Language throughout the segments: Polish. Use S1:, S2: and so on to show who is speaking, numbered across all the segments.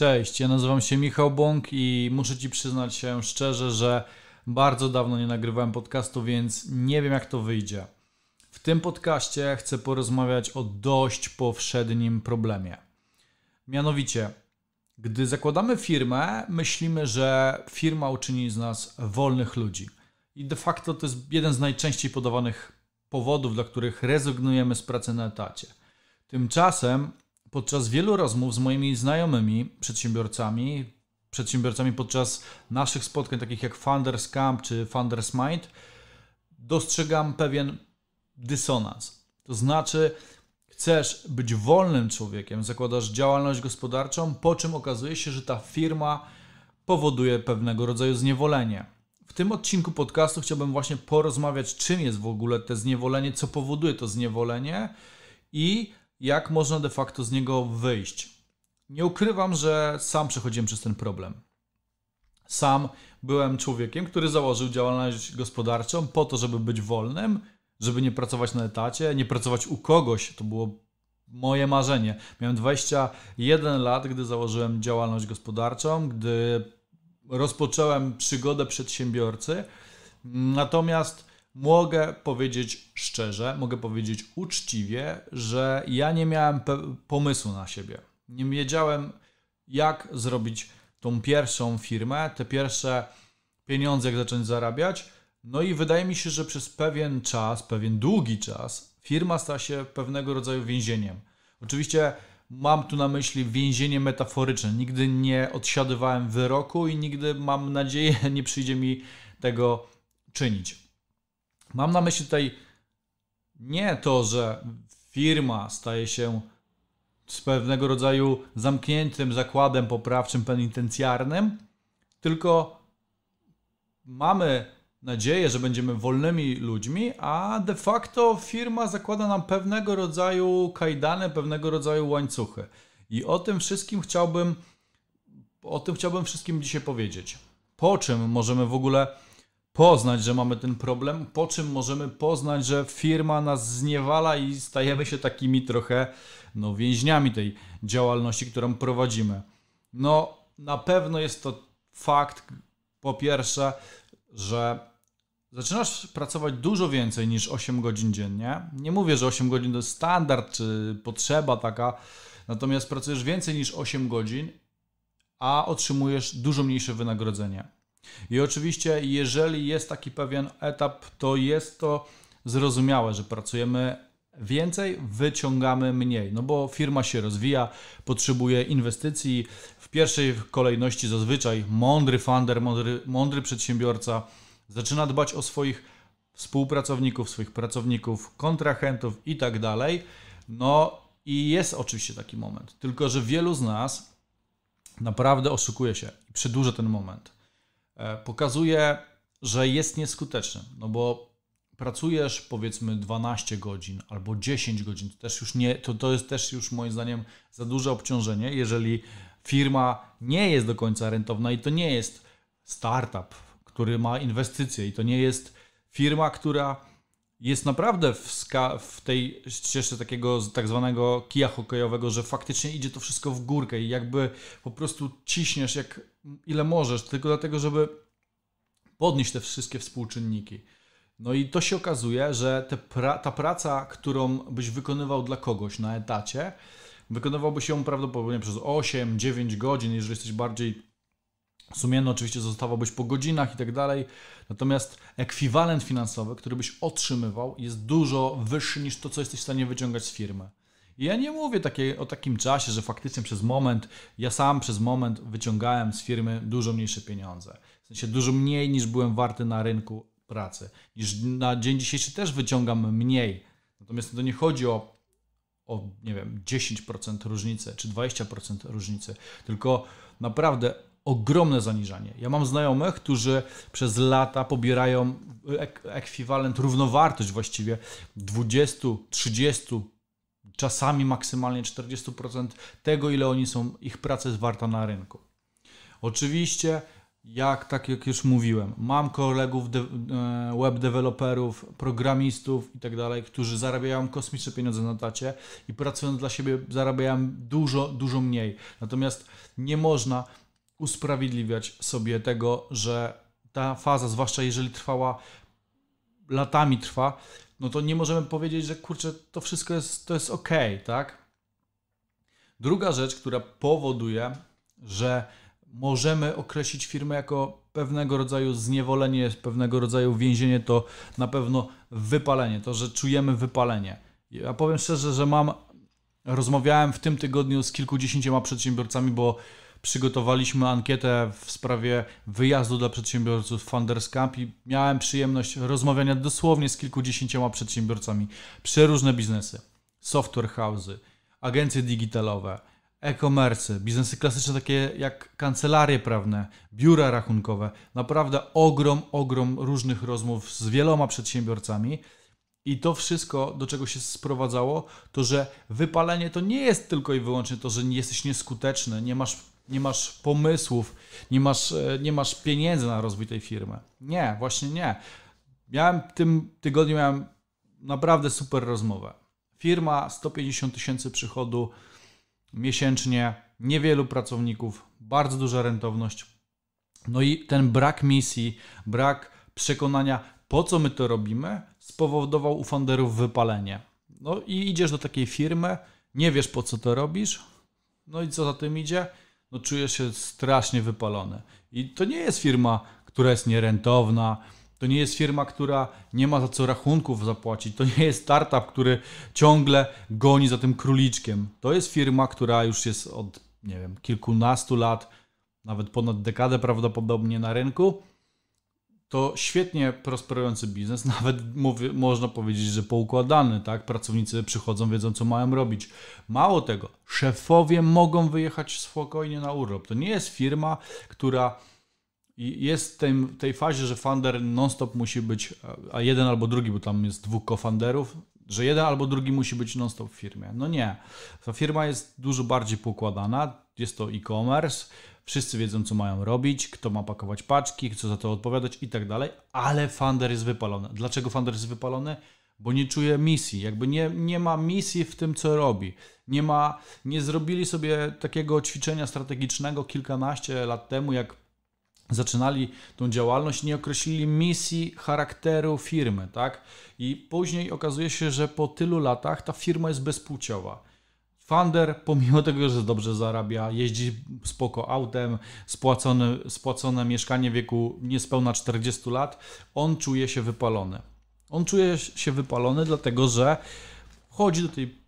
S1: Cześć, ja nazywam się Michał Bąk i muszę Ci przyznać się szczerze, że bardzo dawno nie nagrywałem podcastu, więc nie wiem jak to wyjdzie. W tym podcaście chcę porozmawiać o dość powszednim problemie. Mianowicie, gdy zakładamy firmę, myślimy, że firma uczyni z nas wolnych ludzi. I de facto to jest jeden z najczęściej podawanych powodów, dla których rezygnujemy z pracy na etacie. Tymczasem Podczas wielu rozmów z moimi znajomymi przedsiębiorcami, przedsiębiorcami podczas naszych spotkań, takich jak Founders Camp czy Founders Mind, dostrzegam pewien dysonans. To znaczy, chcesz być wolnym człowiekiem, zakładasz działalność gospodarczą, po czym okazuje się, że ta firma powoduje pewnego rodzaju zniewolenie. W tym odcinku podcastu chciałbym właśnie porozmawiać, czym jest w ogóle to zniewolenie, co powoduje to zniewolenie i jak można de facto z niego wyjść. Nie ukrywam, że sam przechodziłem przez ten problem. Sam byłem człowiekiem, który założył działalność gospodarczą po to, żeby być wolnym, żeby nie pracować na etacie, nie pracować u kogoś. To było moje marzenie. Miałem 21 lat, gdy założyłem działalność gospodarczą, gdy rozpocząłem przygodę przedsiębiorcy. Natomiast mogę powiedzieć szczerze, mogę powiedzieć uczciwie, że ja nie miałem pomysłu na siebie. Nie wiedziałem, jak zrobić tą pierwszą firmę, te pierwsze pieniądze, jak zacząć zarabiać. No i wydaje mi się, że przez pewien czas, pewien długi czas, firma stała się pewnego rodzaju więzieniem. Oczywiście mam tu na myśli więzienie metaforyczne. Nigdy nie odsiadywałem wyroku i nigdy, mam nadzieję, nie przyjdzie mi tego czynić. Mam na myśli tutaj nie to, że firma staje się z pewnego rodzaju zamkniętym zakładem poprawczym penitencjarnym, tylko mamy nadzieję, że będziemy wolnymi ludźmi, a de facto firma zakłada nam pewnego rodzaju kajdany, pewnego rodzaju łańcuchy. I o tym wszystkim chciałbym o tym chciałbym wszystkim dzisiaj powiedzieć. Po czym możemy w ogóle poznać, że mamy ten problem, po czym możemy poznać, że firma nas zniewala i stajemy się takimi trochę no, więźniami tej działalności, którą prowadzimy. No, na pewno jest to fakt, po pierwsze, że zaczynasz pracować dużo więcej niż 8 godzin dziennie. Nie mówię, że 8 godzin to jest standard czy potrzeba taka, natomiast pracujesz więcej niż 8 godzin, a otrzymujesz dużo mniejsze wynagrodzenie. I oczywiście, jeżeli jest taki pewien etap, to jest to zrozumiałe, że pracujemy więcej, wyciągamy mniej, no bo firma się rozwija, potrzebuje inwestycji. W pierwszej kolejności zazwyczaj mądry funder, mądry, mądry przedsiębiorca zaczyna dbać o swoich współpracowników, swoich pracowników, kontrahentów i tak dalej. No i jest oczywiście taki moment, tylko że wielu z nas naprawdę oszukuje się i przedłuża ten moment E, pokazuje, że jest nieskuteczny, no bo pracujesz powiedzmy 12 godzin albo 10 godzin, to też już nie, to, to jest też już moim zdaniem za duże obciążenie, jeżeli firma nie jest do końca rentowna i to nie jest startup, który ma inwestycje i to nie jest firma, która jest naprawdę w, w tej ścieżce takiego tak zwanego kija hokejowego, że faktycznie idzie to wszystko w górkę i jakby po prostu ciśniesz jak ile możesz, tylko dlatego, żeby podnieść te wszystkie współczynniki. No i to się okazuje, że pra ta praca, którą byś wykonywał dla kogoś na etacie, wykonywałbyś ją prawdopodobnie przez 8-9 godzin, jeżeli jesteś bardziej sumienny, oczywiście zostawałbyś po godzinach i tak dalej. Natomiast ekwiwalent finansowy, który byś otrzymywał, jest dużo wyższy niż to, co jesteś w stanie wyciągać z firmy. I ja nie mówię takie, o takim czasie, że faktycznie przez moment, ja sam przez moment wyciągałem z firmy dużo mniejsze pieniądze. W sensie dużo mniej niż byłem warty na rynku pracy. Niż na dzień dzisiejszy też wyciągam mniej. Natomiast to nie chodzi o, o nie wiem, 10% różnicy czy 20% różnicy, tylko naprawdę ogromne zaniżanie. Ja mam znajomych, którzy przez lata pobierają ek ekwiwalent, równowartość właściwie 20, 30, czasami maksymalnie 40% tego, ile oni są, ich praca jest warta na rynku. Oczywiście, jak tak jak już mówiłem, mam kolegów de e, web deweloperów, programistów i tak dalej, którzy zarabiają kosmiczne pieniądze na tacie i pracując dla siebie zarabiają dużo, dużo mniej. Natomiast nie można usprawiedliwiać sobie tego, że ta faza, zwłaszcza jeżeli trwała latami trwa, no to nie możemy powiedzieć, że kurczę, to wszystko jest, to jest ok, tak? Druga rzecz, która powoduje, że możemy określić firmę jako pewnego rodzaju zniewolenie, pewnego rodzaju więzienie, to na pewno wypalenie, to, że czujemy wypalenie. Ja powiem szczerze, że mam, rozmawiałem w tym tygodniu z kilkudziesięcioma przedsiębiorcami, bo przygotowaliśmy ankietę w sprawie wyjazdu dla przedsiębiorców Funders Camp i miałem przyjemność rozmawiania dosłownie z kilkudziesięcioma przedsiębiorcami. Przeróżne biznesy, software house'y, agencje digitalowe, e-commerce, biznesy klasyczne takie jak kancelarie prawne, biura rachunkowe. Naprawdę ogrom, ogrom różnych rozmów z wieloma przedsiębiorcami. I to wszystko, do czego się sprowadzało, to że wypalenie to nie jest tylko i wyłącznie to, że jesteś nieskuteczny, nie masz nie masz pomysłów, nie masz, e, nie masz pieniędzy na rozwój tej firmy. Nie, właśnie nie. Miałem w tym tygodniu miałem naprawdę super rozmowę. Firma 150 tysięcy przychodu miesięcznie, niewielu pracowników, bardzo duża rentowność. No i ten brak misji, brak przekonania, po co my to robimy, spowodował u funderów wypalenie. No i idziesz do takiej firmy, nie wiesz po co to robisz, no i co za tym idzie? no czuję się strasznie wypalony. I to nie jest firma, która jest nierentowna, to nie jest firma, która nie ma za co rachunków zapłacić, to nie jest startup, który ciągle goni za tym króliczkiem. To jest firma, która już jest od, nie wiem, kilkunastu lat, nawet ponad dekadę prawdopodobnie na rynku to świetnie prosperujący biznes, nawet mówię, można powiedzieć, że poukładany, tak? Pracownicy przychodzą, wiedzą, co mają robić. Mało tego, szefowie mogą wyjechać spokojnie na urlop. To nie jest firma, która jest w tej, tej fazie, że founder non-stop musi być, a jeden albo drugi, bo tam jest dwóch cofounderów, że jeden albo drugi musi być non-stop w firmie. No nie. Ta firma jest dużo bardziej poukładana. Jest to e-commerce, wszyscy wiedzą, co mają robić, kto ma pakować paczki, kto za to odpowiadać i tak dalej, ale Funder jest wypalony. Dlaczego Funder jest wypalony? Bo nie czuje misji, jakby nie, nie ma misji w tym, co robi. Nie, ma, nie zrobili sobie takiego ćwiczenia strategicznego kilkanaście lat temu, jak zaczynali tą działalność, nie określili misji, charakteru firmy, tak? I później okazuje się, że po tylu latach ta firma jest bezpłciowa Fander, pomimo tego, że dobrze zarabia, jeździ spoko autem, spłacone, spłacone mieszkanie w wieku niespełna 40 lat, on czuje się wypalony. On czuje się wypalony, dlatego że chodzi do tej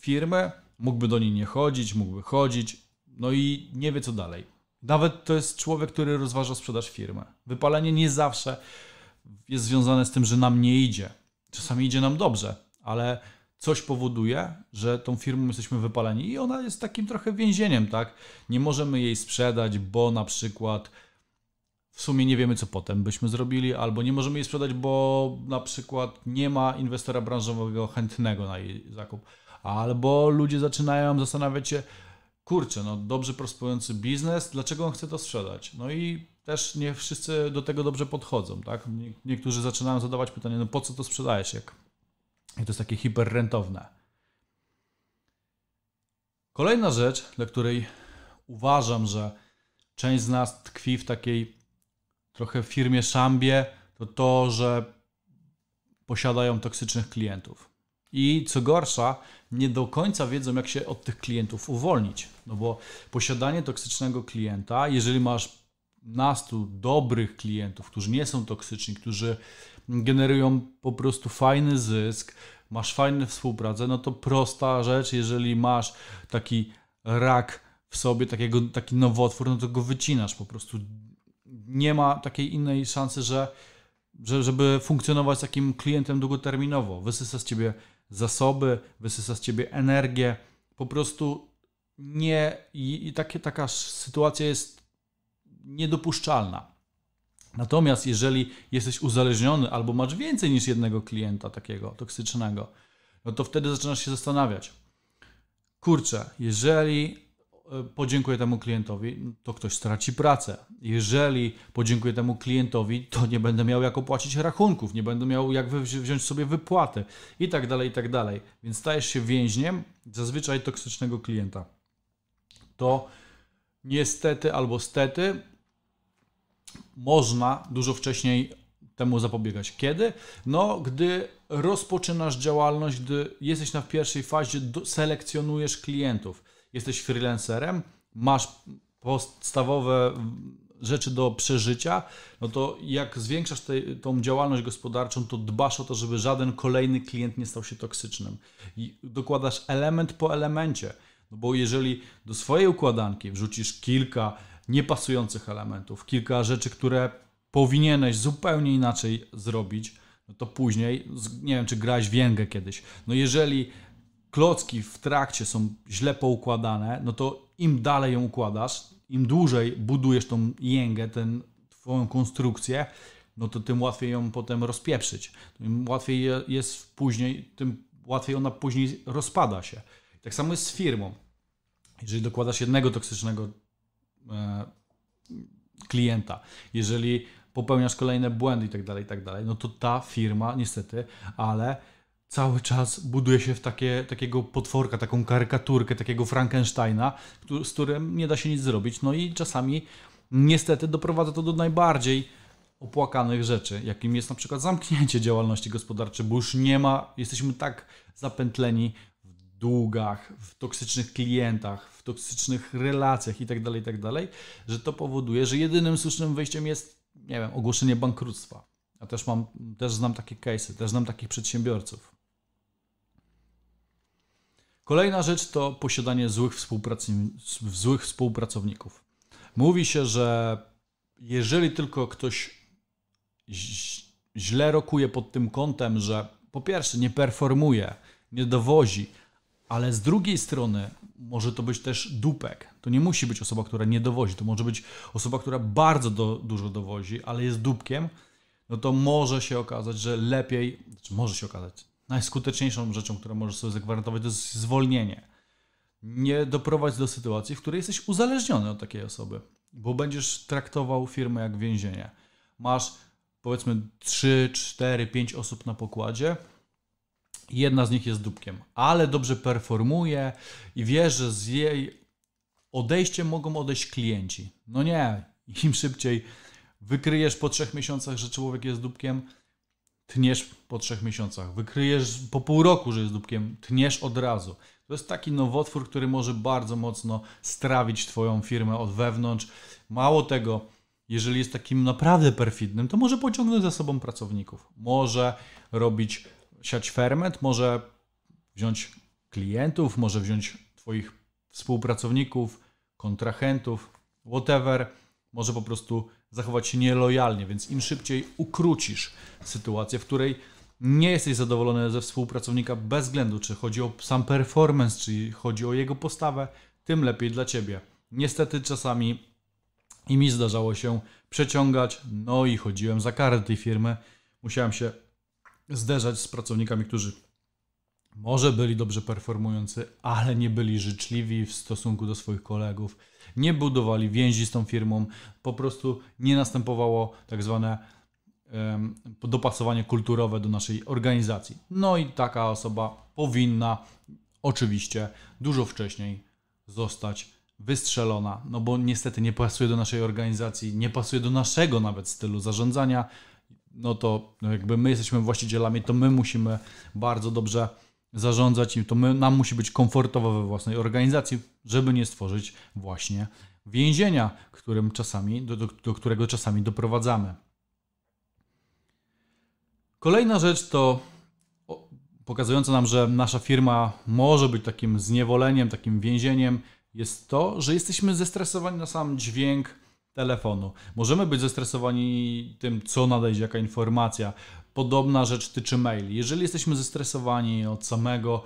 S1: firmy, mógłby do niej nie chodzić, mógłby chodzić, no i nie wie co dalej. Nawet to jest człowiek, który rozważa sprzedaż firmy. Wypalenie nie zawsze jest związane z tym, że nam nie idzie. Czasami idzie nam dobrze, ale coś powoduje, że tą firmą jesteśmy wypaleni i ona jest takim trochę więzieniem, tak? Nie możemy jej sprzedać, bo na przykład w sumie nie wiemy, co potem byśmy zrobili, albo nie możemy jej sprzedać, bo na przykład nie ma inwestora branżowego chętnego na jej zakup, albo ludzie zaczynają zastanawiać się, kurczę, no dobrze prosperujący biznes, dlaczego on chce to sprzedać? No i też nie wszyscy do tego dobrze podchodzą, tak? Niektórzy zaczynają zadawać pytanie, no po co to sprzedajesz, jak i to jest takie hiperrentowne. Kolejna rzecz, dla której uważam, że część z nas tkwi w takiej trochę firmie szambie, to to, że posiadają toksycznych klientów. I co gorsza, nie do końca wiedzą, jak się od tych klientów uwolnić. No bo posiadanie toksycznego klienta, jeżeli masz nastu dobrych klientów, którzy nie są toksyczni, którzy generują po prostu fajny zysk, masz fajne współpracę, no to prosta rzecz, jeżeli masz taki rak w sobie, takiego, taki nowotwór, no to go wycinasz po prostu. Nie ma takiej innej szansy, że, że żeby funkcjonować z takim klientem długoterminowo. Wysysa z ciebie zasoby, wysysa z ciebie energię, po prostu nie i, i takie, taka sytuacja jest niedopuszczalna. Natomiast jeżeli jesteś uzależniony albo masz więcej niż jednego klienta takiego toksycznego, no to wtedy zaczynasz się zastanawiać. Kurczę, jeżeli e, podziękuję temu klientowi, to ktoś straci pracę. Jeżeli podziękuję temu klientowi, to nie będę miał jak opłacić rachunków, nie będę miał jak wziąć sobie wypłaty i tak dalej, i tak dalej. Więc stajesz się więźniem zazwyczaj toksycznego klienta. To niestety albo stety można dużo wcześniej temu zapobiegać. Kiedy? No, gdy rozpoczynasz działalność, gdy jesteś na pierwszej fazie, selekcjonujesz klientów. Jesteś freelancerem, masz podstawowe rzeczy do przeżycia, no to jak zwiększasz tą działalność gospodarczą, to dbasz o to, żeby żaden kolejny klient nie stał się toksycznym. I dokładasz element po elemencie. No bo jeżeli do swojej układanki wrzucisz kilka niepasujących elementów, kilka rzeczy, które powinieneś zupełnie inaczej zrobić, no to później, nie wiem, czy grałeś więgę kiedyś, no jeżeli klocki w trakcie są źle poukładane, no to im dalej ją układasz, im dłużej budujesz tą jęgę, tę twoją konstrukcję, no to tym łatwiej ją potem rozpieprzyć. Tym łatwiej jest później, tym łatwiej ona później rozpada się. Tak samo jest z firmą. Jeżeli dokładasz jednego toksycznego E, klienta, jeżeli popełniasz kolejne błędy i tak dalej, i tak dalej, no to ta firma niestety, ale cały czas buduje się w takie, takiego potworka, taką karykaturkę, takiego Frankensteina, z którym nie da się nic zrobić. No i czasami niestety doprowadza to do najbardziej opłakanych rzeczy, jakim jest na przykład zamknięcie działalności gospodarczej, bo już nie ma, jesteśmy tak zapętleni długach, w toksycznych klientach, w toksycznych relacjach itd., tak itd., tak że to powoduje, że jedynym słusznym wyjściem jest, nie wiem, ogłoszenie bankructwa. Ja też mam, też znam takie case'y, też znam takich przedsiębiorców. Kolejna rzecz to posiadanie złych, złych współpracowników. Mówi się, że jeżeli tylko ktoś źle rokuje pod tym kątem, że po pierwsze nie performuje, nie dowozi, ale z drugiej strony może to być też dupek. To nie musi być osoba, która nie dowozi, to może być osoba, która bardzo do, dużo dowozi, ale jest dupkiem, no to może się okazać, że lepiej, znaczy może się okazać, najskuteczniejszą rzeczą, która możesz sobie zagwarantować, to jest zwolnienie. Nie doprowadź do sytuacji, w której jesteś uzależniony od takiej osoby, bo będziesz traktował firmę jak więzienie. Masz powiedzmy 3, 4, 5 osób na pokładzie, Jedna z nich jest dupkiem, ale dobrze performuje i wie, że z jej odejściem mogą odejść klienci. No nie, im szybciej wykryjesz po trzech miesiącach, że człowiek jest dupkiem, tniesz po trzech miesiącach. Wykryjesz po pół roku, że jest dupkiem, tniesz od razu. To jest taki nowotwór, który może bardzo mocno strawić Twoją firmę od wewnątrz. Mało tego, jeżeli jest takim naprawdę perfidnym, to może pociągnąć za sobą pracowników. Może robić siać ferment, może wziąć klientów, może wziąć Twoich współpracowników, kontrahentów, whatever, może po prostu zachować się nielojalnie, więc im szybciej ukrócisz sytuację, w której nie jesteś zadowolony ze współpracownika bez względu, czy chodzi o sam performance, czy chodzi o jego postawę, tym lepiej dla Ciebie. Niestety czasami i mi zdarzało się przeciągać, no i chodziłem za karę tej firmy. Musiałem się zderzać z pracownikami, którzy może byli dobrze performujący, ale nie byli życzliwi w stosunku do swoich kolegów, nie budowali więzi z tą firmą, po prostu nie następowało tak zwane um, dopasowanie kulturowe do naszej organizacji. No i taka osoba powinna oczywiście dużo wcześniej zostać wystrzelona, no bo niestety nie pasuje do naszej organizacji, nie pasuje do naszego nawet stylu zarządzania, no to jakby my jesteśmy właścicielami, to my musimy bardzo dobrze zarządzać i to my, nam musi być komfortowo we własnej organizacji, żeby nie stworzyć właśnie więzienia, którym czasami, do, do, do którego czasami doprowadzamy. Kolejna rzecz to pokazująca nam, że nasza firma może być takim zniewoleniem, takim więzieniem, jest to, że jesteśmy zestresowani na sam dźwięk telefonu. Możemy być zestresowani tym, co nadejdzie, jaka informacja. Podobna rzecz tyczy maili. Jeżeli jesteśmy zestresowani od samego,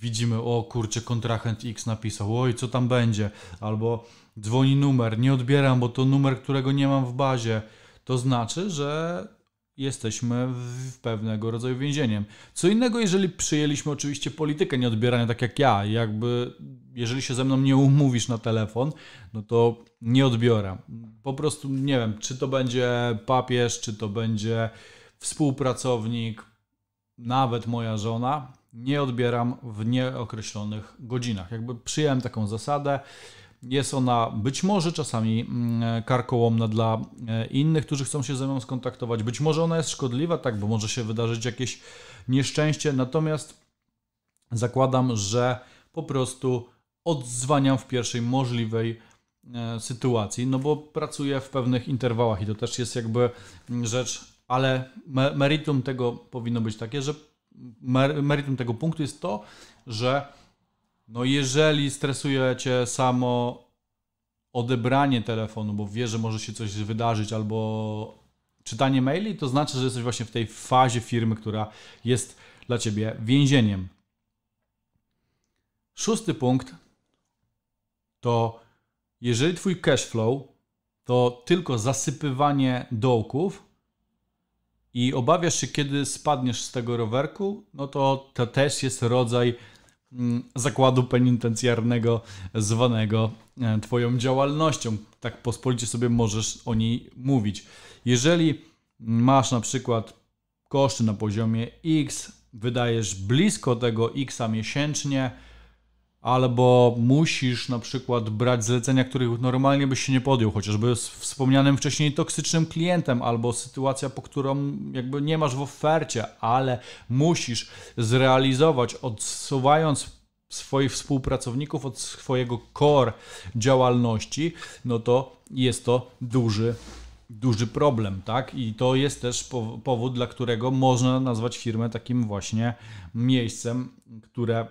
S1: widzimy, o kurczę, kontrahent X napisał, oj, co tam będzie, albo dzwoni numer, nie odbieram, bo to numer, którego nie mam w bazie. To znaczy, że jesteśmy w pewnego rodzaju więzieniem. Co innego, jeżeli przyjęliśmy oczywiście politykę nieodbierania, tak jak ja, jakby jeżeli się ze mną nie umówisz na telefon, no to nie odbiorę. Po prostu nie wiem, czy to będzie papież, czy to będzie współpracownik, nawet moja żona, nie odbieram w nieokreślonych godzinach. Jakby przyjąłem taką zasadę, jest ona być może czasami mm, e, karkołomna dla e, innych, którzy chcą się ze mną skontaktować. Być może ona jest szkodliwa, tak, bo może się wydarzyć jakieś nieszczęście. Natomiast zakładam, że po prostu odzwaniam w pierwszej możliwej e, sytuacji, no bo pracuję w pewnych interwałach i to też jest jakby mm, rzecz, ale meritum tego powinno być takie, że meritum tego punktu jest to, że no jeżeli stresuje cię samo odebranie telefonu, bo wie, że może się coś wydarzyć, albo czytanie maili, to znaczy, że jesteś właśnie w tej fazie firmy, która jest dla ciebie więzieniem. Szósty punkt to jeżeli twój cash flow to tylko zasypywanie dołków i obawiasz się, kiedy spadniesz z tego rowerku, no to to też jest rodzaj Mm, zakładu penitencjarnego zwanego e, Twoją działalnością. Tak pospolicie sobie możesz o niej mówić. Jeżeli masz na przykład koszty na poziomie X, wydajesz blisko tego X miesięcznie, albo musisz na przykład brać zlecenia, których normalnie byś się nie podjął, chociażby z wspomnianym wcześniej toksycznym klientem, albo sytuacja, po którą jakby nie masz w ofercie, ale musisz zrealizować, odsuwając swoich współpracowników od swojego core działalności, no to jest to duży duży problem, tak? I to jest też powód, dla którego można nazwać firmę takim właśnie miejscem, które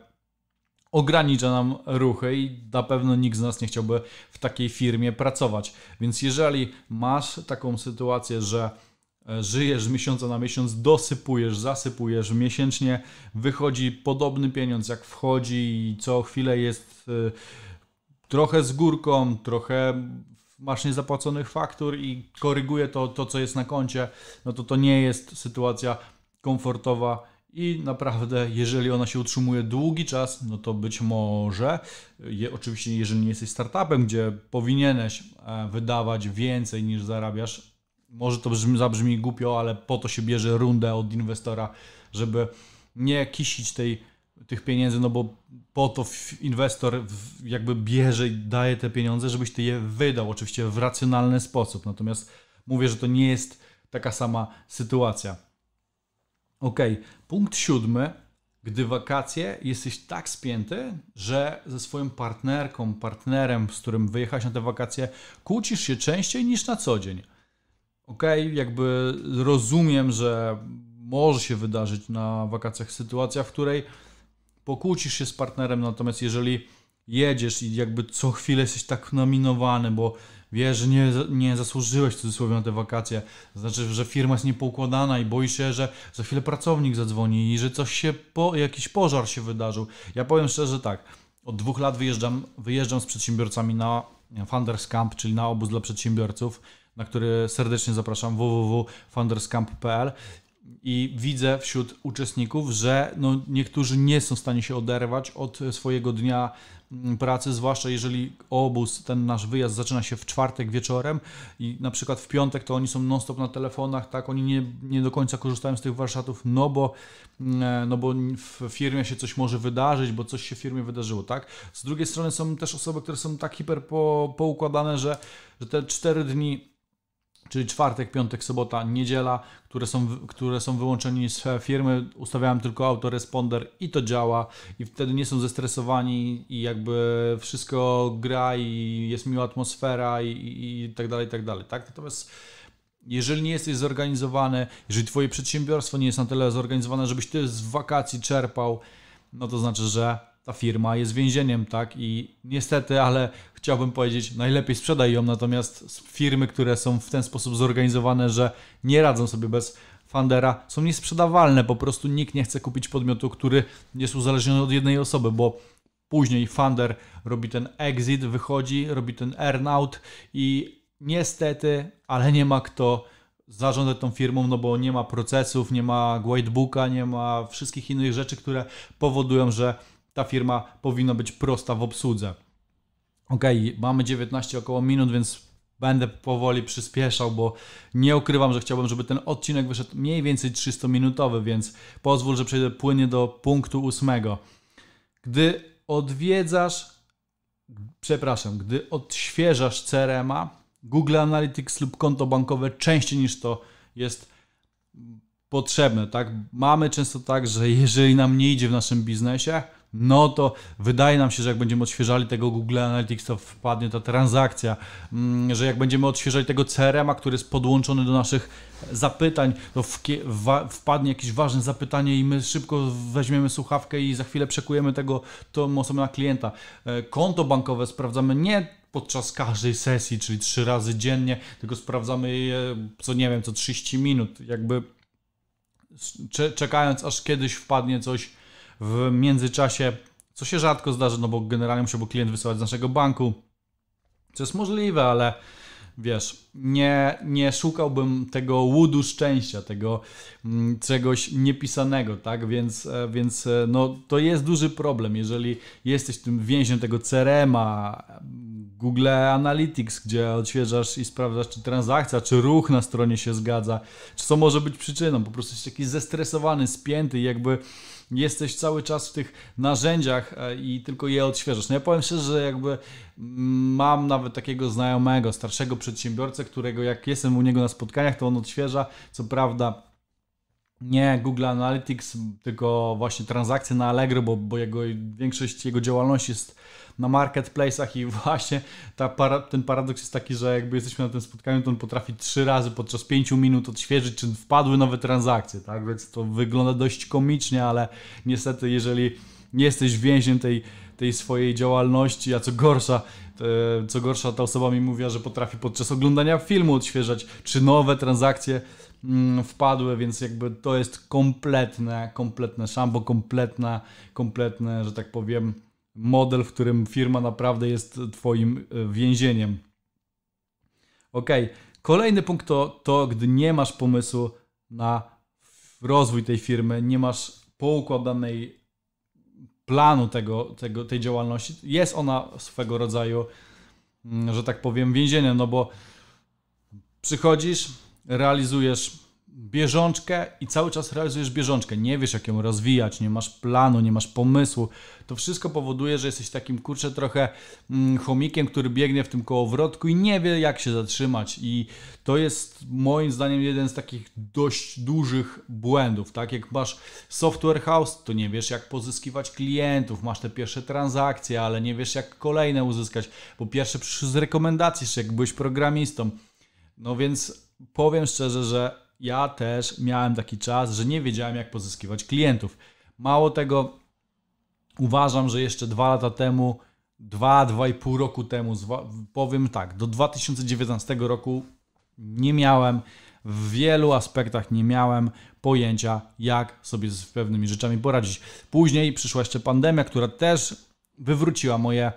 S1: ogranicza nam ruchy i na pewno nikt z nas nie chciałby w takiej firmie pracować. Więc jeżeli masz taką sytuację, że e, żyjesz z miesiąca na miesiąc, dosypujesz, zasypujesz, miesięcznie wychodzi podobny pieniądz jak wchodzi i co chwilę jest e, trochę z górką, trochę masz niezapłaconych faktur i koryguje to, to co jest na koncie, no to to nie jest sytuacja komfortowa i naprawdę, jeżeli ona się utrzymuje długi czas, no to być może, je, oczywiście jeżeli nie jesteś startupem, gdzie powinieneś e, wydawać więcej niż zarabiasz, może to brzmi, zabrzmi głupio, ale po to się bierze rundę od inwestora, żeby nie kisić tej, tych pieniędzy, no bo po to inwestor jakby bierze i daje te pieniądze, żebyś ty je wydał, oczywiście w racjonalny sposób. Natomiast mówię, że to nie jest taka sama sytuacja. OK, punkt siódmy. Gdy wakacje jesteś tak spięty, że ze swoją partnerką, partnerem, z którym wyjechałeś na te wakacje, kłócisz się częściej niż na co dzień. Ok, jakby rozumiem, że może się wydarzyć na wakacjach sytuacja, w której pokłócisz się z partnerem, natomiast jeżeli jedziesz i jakby co chwilę jesteś tak nominowany, bo wiesz, że nie, nie zasłużyłeś w cudzysłowie na te wakacje, znaczy, że firma jest niepoukładana i boisz się, że za chwilę pracownik zadzwoni i że coś się, po, jakiś pożar się wydarzył. Ja powiem szczerze tak, od dwóch lat wyjeżdżam, wyjeżdżam z przedsiębiorcami na Funders Camp, czyli na obóz dla przedsiębiorców, na który serdecznie zapraszam www.funderscamp.pl i widzę wśród uczestników, że no niektórzy nie są w stanie się oderwać od swojego dnia mm, pracy, zwłaszcza jeżeli obóz, ten nasz wyjazd zaczyna się w czwartek wieczorem i na przykład w piątek to oni są non-stop na telefonach, tak, oni nie, nie do końca korzystają z tych warsztatów, no bo, mm, e, no bo w firmie się coś może wydarzyć, bo coś się w firmie wydarzyło, tak. Z drugiej strony są też osoby, które są tak hiper po, poukładane, że, że te cztery dni czyli czwartek, piątek, sobota, niedziela, które są, które są wyłączeni z firmy. Ustawiałem tylko autoresponder i to działa i wtedy nie są zestresowani i jakby wszystko gra i jest miła atmosfera i, i, i tak dalej, i tak dalej, tak? Natomiast jeżeli nie jesteś zorganizowany, jeżeli twoje przedsiębiorstwo nie jest na tyle zorganizowane, żebyś ty z wakacji czerpał, no to znaczy, że ta firma jest więzieniem, tak? I niestety, ale chciałbym powiedzieć, najlepiej sprzedaj ją, natomiast firmy, które są w ten sposób zorganizowane, że nie radzą sobie bez fundera, są niesprzedawalne, po prostu nikt nie chce kupić podmiotu, który jest uzależniony od jednej osoby, bo później funder robi ten exit, wychodzi, robi ten earnout i niestety, ale nie ma kto zarządzać tą firmą, no bo nie ma procesów, nie ma whitebooka, nie ma wszystkich innych rzeczy, które powodują, że ta firma powinna być prosta w obsłudze. Ok, mamy 19 około minut, więc będę powoli przyspieszał, bo nie ukrywam, że chciałbym, żeby ten odcinek wyszedł mniej więcej 300-minutowy, więc pozwól, że przejdę płynnie do punktu ósmego. Gdy odwiedzasz, przepraszam, gdy odświeżasz CRM-a, Google Analytics lub konto bankowe częściej niż to jest potrzebne, tak? Mamy często tak, że jeżeli nam nie idzie w naszym biznesie, no to wydaje nam się, że jak będziemy odświeżali tego Google Analytics, to wpadnie ta transakcja, mm, że jak będziemy odświeżali tego CRM-a, który jest podłączony do naszych zapytań, to wpadnie jakieś ważne zapytanie i my szybko weźmiemy słuchawkę i za chwilę przekujemy tego tą osobę na klienta. E, konto bankowe sprawdzamy nie podczas każdej sesji, czyli trzy razy dziennie, tylko sprawdzamy je co nie wiem, co 30 minut, jakby czekając aż kiedyś wpadnie coś w międzyczasie, co się rzadko zdarzy, no bo generalnie musiałby klient wysyłać z naszego banku, co jest możliwe, ale wiesz, nie, nie szukałbym tego łudu szczęścia, tego mm, czegoś niepisanego, tak? Więc, e, więc e, no, to jest duży problem, jeżeli jesteś tym więźniem tego CRM-a, Google Analytics, gdzie odświeżasz i sprawdzasz, czy transakcja, czy ruch na stronie się zgadza, czy co może być przyczyną, po prostu jesteś jakiś zestresowany, spięty, jakby jesteś cały czas w tych narzędziach e, i tylko je odświeżasz. No ja powiem szczerze, że jakby mm, mam nawet takiego znajomego, starszego przedsiębiorcę, którego jak jestem u niego na spotkaniach, to on odświeża, co prawda nie Google Analytics, tylko właśnie transakcje na Allegro, bo, bo jego, większość jego działalności jest na marketplace'ach i właśnie ta para, ten paradoks jest taki, że jakby jesteśmy na tym spotkaniu, to on potrafi trzy razy podczas pięciu minut odświeżyć, czy wpadły nowe transakcje, tak? Więc to wygląda dość komicznie, ale niestety, jeżeli nie jesteś więźniem tej, tej swojej działalności, a co gorsza, co gorsza ta osoba mi mówiła, że potrafi podczas oglądania filmu odświeżać, czy nowe transakcje Mm, wpadły, więc jakby to jest kompletne, kompletne szambo, kompletna, kompletne, że tak powiem, model, w którym firma naprawdę jest twoim e, więzieniem. Ok, kolejny punkt to, to gdy nie masz pomysłu na rozwój tej firmy, nie masz poukładanej planu tego, tego, tej działalności, jest ona swego rodzaju, mm, że tak powiem, więzieniem, no bo przychodzisz, realizujesz bieżączkę i cały czas realizujesz bieżączkę. Nie wiesz, jak ją rozwijać, nie masz planu, nie masz pomysłu. To wszystko powoduje, że jesteś takim kurczę trochę mm, chomikiem, który biegnie w tym kołowrotku i nie wie, jak się zatrzymać. I to jest moim zdaniem jeden z takich dość dużych błędów. Tak jak masz software house, to nie wiesz, jak pozyskiwać klientów, masz te pierwsze transakcje, ale nie wiesz, jak kolejne uzyskać, bo pierwsze przyszły z rekomendacji, jak byłeś programistą. No więc powiem szczerze, że ja też miałem taki czas, że nie wiedziałem, jak pozyskiwać klientów. Mało tego, uważam, że jeszcze dwa lata temu, dwa, dwa i pół roku temu, powiem tak, do 2019 roku nie miałem w wielu aspektach nie miałem pojęcia, jak sobie z pewnymi rzeczami poradzić. Później przyszła jeszcze pandemia, która też wywróciła moje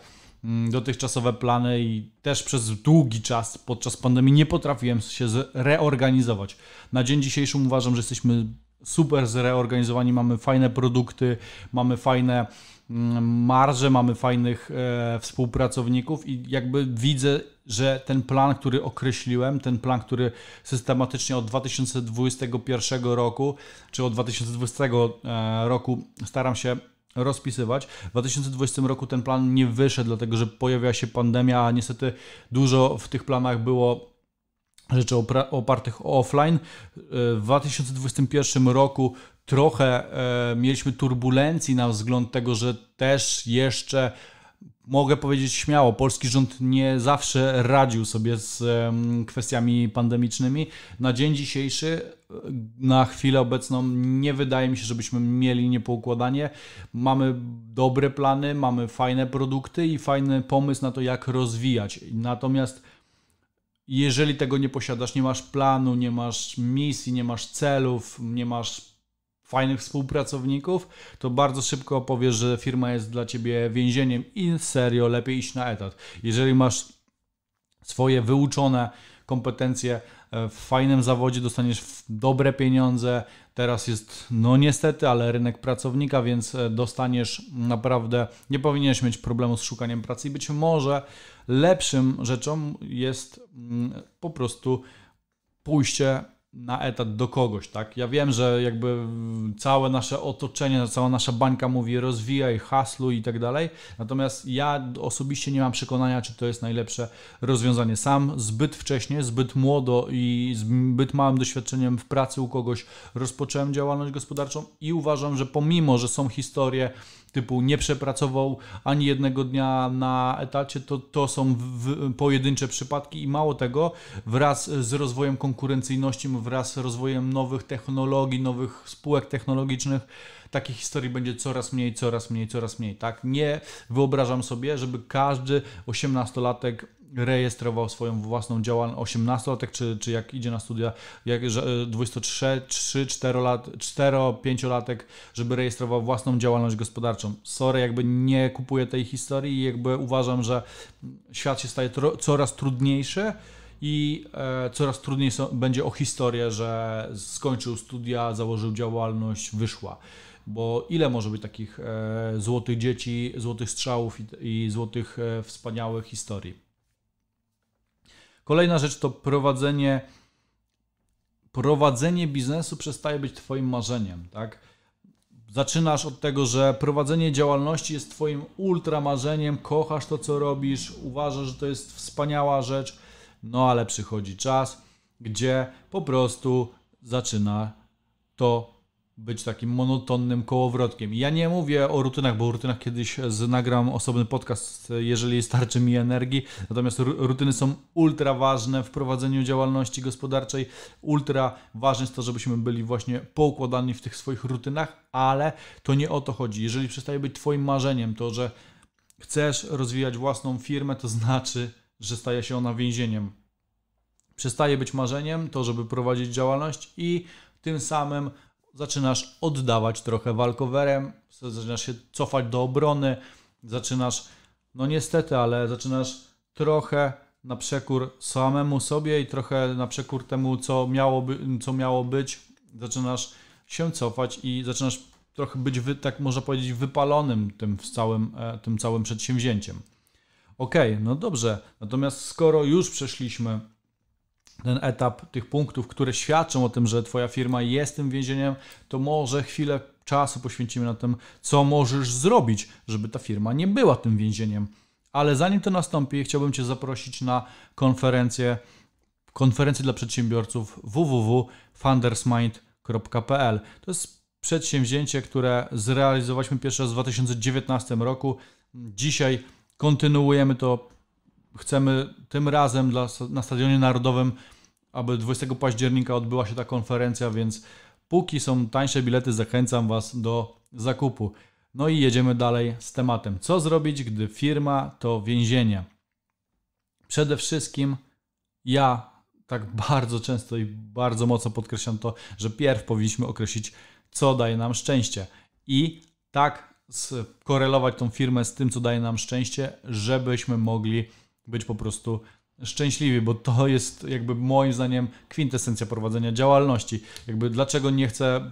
S1: Mm, dotychczasowe plany i też przez długi czas podczas pandemii nie potrafiłem się zreorganizować. Na dzień dzisiejszy uważam, że jesteśmy super zreorganizowani, mamy fajne produkty, mamy fajne mm, marże, mamy fajnych e, współpracowników i jakby widzę, że ten plan, który określiłem, ten plan, który systematycznie od 2021 roku czy od 2020 e, roku staram się rozpisywać. W 2020 roku ten plan nie wyszedł, dlatego że pojawiła się pandemia, a niestety dużo w tych planach było rzeczy opartych offline. W 2021 roku trochę e, mieliśmy turbulencji na wzgląd tego, że też jeszcze mogę powiedzieć śmiało, polski rząd nie zawsze radził sobie z kwestiami pandemicznymi. Na dzień dzisiejszy, e, na chwilę obecną, nie wydaje mi się, żebyśmy mieli niepoukładanie. Mamy dobre plany, mamy fajne produkty i fajny pomysł na to, jak rozwijać. Natomiast jeżeli tego nie posiadasz, nie masz planu, nie masz misji, nie masz celów, nie masz fajnych współpracowników, to bardzo szybko powiesz, że firma jest dla ciebie więzieniem i serio lepiej iść na etat. Jeżeli masz swoje wyuczone kompetencje e, w fajnym zawodzie, dostaniesz dobre pieniądze. Teraz jest, no niestety, ale rynek pracownika, więc e, dostaniesz naprawdę, nie powinieneś mieć problemu z szukaniem pracy i być może lepszym rzeczą jest mm, po prostu pójście na etat do kogoś, tak? Ja wiem, że jakby całe nasze otoczenie, cała nasza bańka mówi rozwijaj, hasluj i tak dalej, natomiast ja osobiście nie mam przekonania, czy to jest najlepsze rozwiązanie. Sam zbyt wcześnie, zbyt młodo i zbyt małym doświadczeniem w pracy u kogoś rozpocząłem działalność gospodarczą i uważam, że pomimo, że są historie typu nie przepracował ani jednego dnia na etacie, to, to są w, pojedyncze przypadki i mało tego, wraz z rozwojem konkurencyjności, wraz z rozwojem nowych technologii, nowych spółek technologicznych, takich historii będzie coraz mniej, coraz mniej, coraz mniej, tak? Nie wyobrażam sobie, żeby każdy osiemnastolatek rejestrował swoją własną działalność 18-latek, czy, czy jak idzie na studia, jak 23, 3, 4 lat, 5 latek, żeby rejestrował własną działalność gospodarczą. Sorry, jakby nie kupuję tej historii i jakby uważam, że świat się staje tro, coraz trudniejszy i e, coraz trudniej so, będzie o historię, że skończył studia, założył działalność, wyszła bo ile może być takich e, złotych dzieci, złotych strzałów i, i złotych e, wspaniałych historii? Kolejna rzecz to prowadzenie prowadzenie biznesu przestaje być twoim marzeniem, tak? Zaczynasz od tego, że prowadzenie działalności jest twoim ultramarzeniem, kochasz to co robisz, uważasz, że to jest wspaniała rzecz, no ale przychodzi czas, gdzie po prostu zaczyna to być takim monotonnym kołowrotkiem. Ja nie mówię o rutynach, bo o rutynach kiedyś nagram osobny podcast, jeżeli starczy mi energii. Natomiast rutyny są ultra ważne w prowadzeniu działalności gospodarczej. Ultra ważne jest to, żebyśmy byli właśnie poukładani w tych swoich rutynach, ale to nie o to chodzi. Jeżeli przestaje być Twoim marzeniem to, że chcesz rozwijać własną firmę, to znaczy, że staje się ona więzieniem. Przestaje być marzeniem to, żeby prowadzić działalność i tym samym zaczynasz oddawać trochę walkowerem, zaczynasz się cofać do obrony, zaczynasz, no niestety, ale zaczynasz trochę na przekór samemu sobie i trochę na przekór temu, co miało, by, co miało być, zaczynasz się cofać i zaczynasz trochę być, wy, tak można powiedzieć, wypalonym tym całym, e, tym całym przedsięwzięciem. Ok, no dobrze, natomiast skoro już przeszliśmy ten etap tych punktów, które świadczą o tym, że Twoja firma jest tym więzieniem, to może chwilę czasu poświęcimy na tym, co możesz zrobić, żeby ta firma nie była tym więzieniem. Ale zanim to nastąpi, chciałbym Cię zaprosić na konferencję, konferencję dla przedsiębiorców www.fundersmind.pl. To jest przedsięwzięcie, które zrealizowaliśmy pierwszy raz w 2019 roku. Dzisiaj kontynuujemy to chcemy tym razem dla, na Stadionie Narodowym, aby 20 października odbyła się ta konferencja, więc póki są tańsze bilety, zachęcam Was do zakupu. No i jedziemy dalej z tematem. Co zrobić, gdy firma to więzienie? Przede wszystkim ja tak bardzo często i bardzo mocno podkreślam to, że pierw powinniśmy określić, co daje nam szczęście i tak skorelować tą firmę z tym, co daje nam szczęście, żebyśmy mogli być po prostu szczęśliwi, bo to jest jakby moim zdaniem kwintesencja prowadzenia działalności. Jakby dlaczego nie chcę,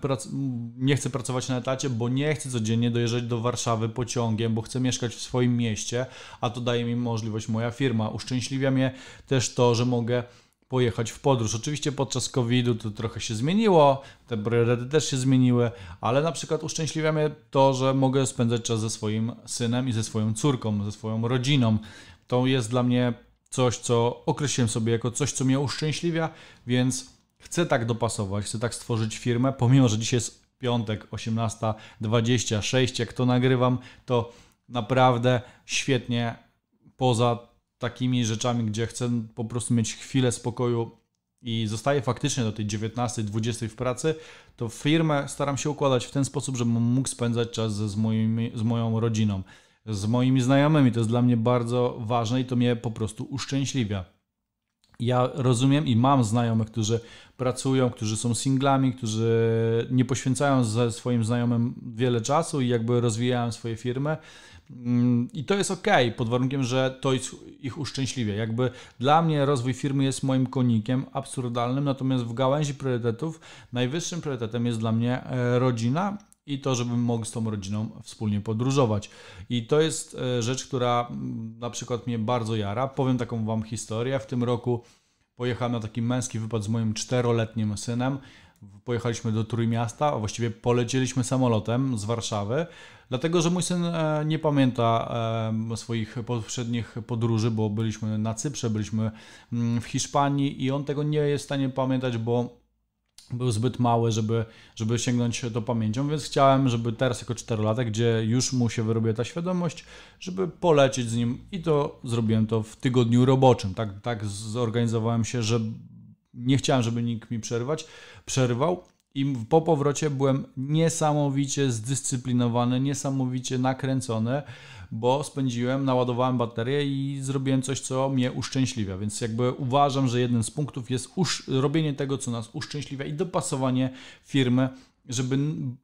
S1: nie chcę pracować na etacie, bo nie chcę codziennie dojeżdżać do Warszawy pociągiem, bo chcę mieszkać w swoim mieście, a to daje mi możliwość moja firma. Uszczęśliwia mnie też to, że mogę pojechać w podróż. Oczywiście podczas COVID-u to trochę się zmieniło, te priorytety też się zmieniły, ale na przykład uszczęśliwia mnie to, że mogę spędzać czas ze swoim synem i ze swoją córką, ze swoją rodziną, to jest dla mnie coś, co określiłem sobie jako coś, co mnie uszczęśliwia, więc chcę tak dopasować, chcę tak stworzyć firmę, pomimo, że dzisiaj jest piątek, 18.26, jak to nagrywam, to naprawdę świetnie poza takimi rzeczami, gdzie chcę po prostu mieć chwilę spokoju i zostaję faktycznie do tej 19, 20 w pracy, to firmę staram się układać w ten sposób, żebym mógł spędzać czas z, moimi, z moją rodziną z moimi znajomymi. To jest dla mnie bardzo ważne i to mnie po prostu uszczęśliwia. Ja rozumiem i mam znajomych, którzy pracują, którzy są singlami, którzy nie poświęcają ze swoim znajomym wiele czasu i jakby rozwijają swoje firmy. Mm, I to jest ok, pod warunkiem, że to ich uszczęśliwie. Jakby dla mnie rozwój firmy jest moim konikiem absurdalnym, natomiast w gałęzi priorytetów najwyższym priorytetem jest dla mnie e, rodzina i to, żebym mógł z tą rodziną wspólnie podróżować. I to jest e, rzecz, która na przykład mnie bardzo jara. Powiem taką Wam historię. W tym roku pojechałem na taki męski wypad z moim czteroletnim synem. Pojechaliśmy do Trójmiasta, a właściwie polecieliśmy samolotem z Warszawy, dlatego że mój syn e, nie pamięta e, swoich poprzednich podróży, bo byliśmy na Cyprze, byliśmy w Hiszpanii i on tego nie jest w stanie pamiętać, bo był zbyt mały, żeby, żeby sięgnąć do pamięcią, więc chciałem, żeby teraz jako czterolatek, gdzie już mu się wyrobiła ta świadomość, żeby polecieć z nim i to zrobiłem to w tygodniu roboczym. Tak, tak zorganizowałem się, że nie chciałem, żeby nikt mi przerwać, przerwał i po powrocie byłem niesamowicie zdyscyplinowany, niesamowicie nakręcony, bo spędziłem, naładowałem baterię i zrobiłem coś, co mnie uszczęśliwia. Więc jakby uważam, że jeden z punktów jest robienie tego, co nas uszczęśliwia i dopasowanie firmy żeby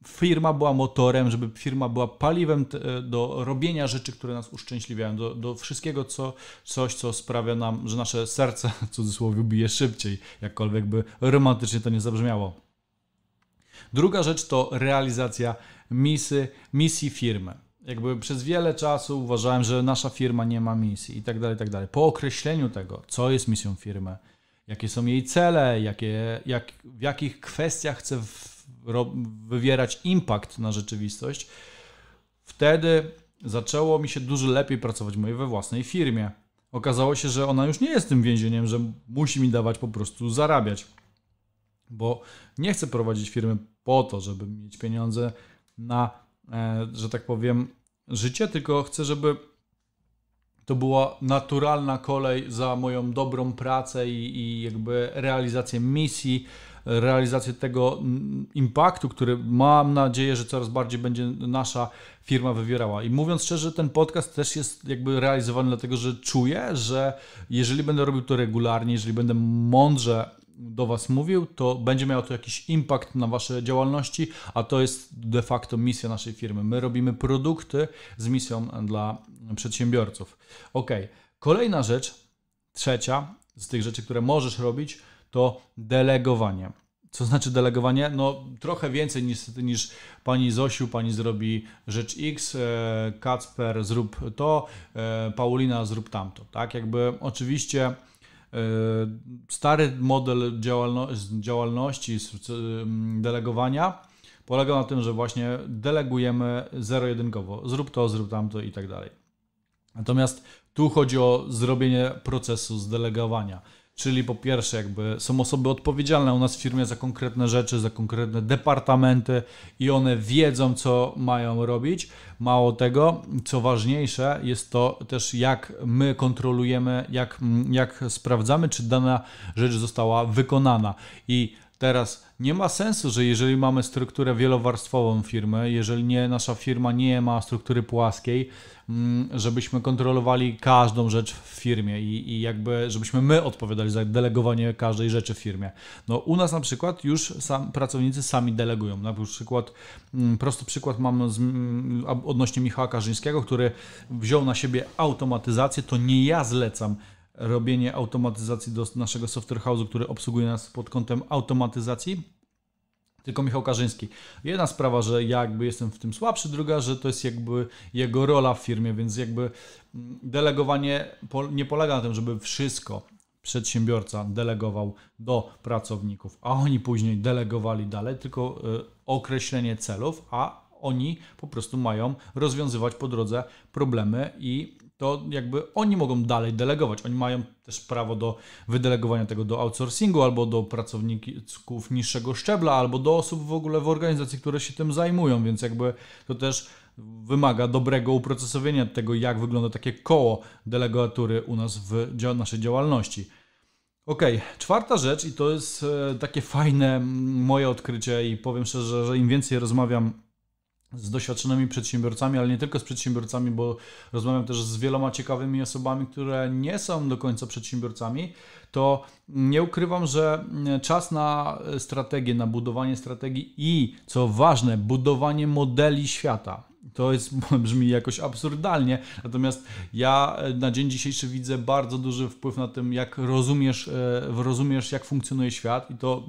S1: firma była motorem, żeby firma była paliwem do robienia rzeczy, które nas uszczęśliwiają, do, do wszystkiego, co, coś, co sprawia nam, że nasze serce w cudzysłowie bije szybciej, jakkolwiek by romantycznie to nie zabrzmiało. Druga rzecz to realizacja misy, misji firmy. Jakby przez wiele czasu uważałem, że nasza firma nie ma misji i tak dalej, tak dalej. Po określeniu tego, co jest misją firmy, jakie są jej cele, jakie, jak, w jakich kwestiach chce wywierać impact na rzeczywistość, wtedy zaczęło mi się dużo lepiej pracować moje we własnej firmie. Okazało się, że ona już nie jest tym więzieniem, że musi mi dawać po prostu zarabiać bo nie chcę prowadzić firmy po to, żeby mieć pieniądze na, e, że tak powiem, życie, tylko chcę, żeby to była naturalna kolej za moją dobrą pracę i, i jakby realizację misji, realizację tego mm, impaktu, który mam nadzieję, że coraz bardziej będzie nasza firma wywierała. I mówiąc szczerze, ten podcast też jest jakby realizowany dlatego, że czuję, że jeżeli będę robił to regularnie, jeżeli będę mądrze do Was mówił, to będzie miało to jakiś impact na Wasze działalności, a to jest de facto misja naszej firmy. My robimy produkty z misją dla przedsiębiorców. Ok, kolejna rzecz, trzecia z tych rzeczy, które możesz robić, to delegowanie. Co znaczy delegowanie? No trochę więcej niż pani Zosiu, pani zrobi rzecz X, e, Kacper zrób to, e, Paulina zrób tamto, tak? Jakby oczywiście E, stary model działalności, delegowania polega na tym, że właśnie delegujemy zero-jedynkowo. Zrób to, zrób tamto i tak dalej. Natomiast tu chodzi o zrobienie procesu zdelegowania Czyli po pierwsze, jakby są osoby odpowiedzialne u nas w firmie za konkretne rzeczy, za konkretne departamenty i one wiedzą, co mają robić. Mało tego, co ważniejsze, jest to też, jak my kontrolujemy, jak, mm, jak sprawdzamy, czy dana rzecz została wykonana. I Teraz nie ma sensu, że jeżeli mamy strukturę wielowarstwową firmy, jeżeli nie, nasza firma nie ma struktury płaskiej, Mm, żebyśmy kontrolowali każdą rzecz w firmie i, i jakby, żebyśmy my odpowiadali za delegowanie każdej rzeczy w firmie. No u nas na przykład już sam, pracownicy sami delegują. Na przykład, mm, prosty przykład mam z, mm, odnośnie Michała Karzyńskiego, który wziął na siebie automatyzację, to nie ja zlecam robienie automatyzacji do naszego software house'u, który obsługuje nas pod kątem automatyzacji, tylko Michał Karzyński. Jedna sprawa, że ja jakby jestem w tym słabszy, druga, że to jest jakby jego rola w firmie, więc jakby mm, delegowanie nie polega na tym, żeby wszystko przedsiębiorca delegował do pracowników, a oni później delegowali dalej, tylko e, określenie celów, a oni po prostu mają rozwiązywać po drodze problemy i to jakby oni mogą dalej delegować. Oni mają też prawo do wydelegowania tego do outsourcingu albo do pracowników niższego szczebla, albo do osób w ogóle w organizacji, które się tym zajmują, więc jakby to też wymaga dobrego uprocesowania tego, jak wygląda takie koło delegatury u nas w naszej działalności. OK, czwarta rzecz, i to jest e, takie fajne moje odkrycie, i powiem szczerze, że im więcej rozmawiam z doświadczonymi przedsiębiorcami, ale nie tylko z przedsiębiorcami, bo rozmawiam też z wieloma ciekawymi osobami, które nie są do końca przedsiębiorcami, to nie ukrywam, że e, czas na e, strategię, na budowanie strategii i co ważne, budowanie modeli świata. To jest, brzmi jakoś absurdalnie, natomiast ja e, na dzień dzisiejszy widzę bardzo duży wpływ na tym, jak rozumiesz, rozumiesz jak funkcjonuje świat i to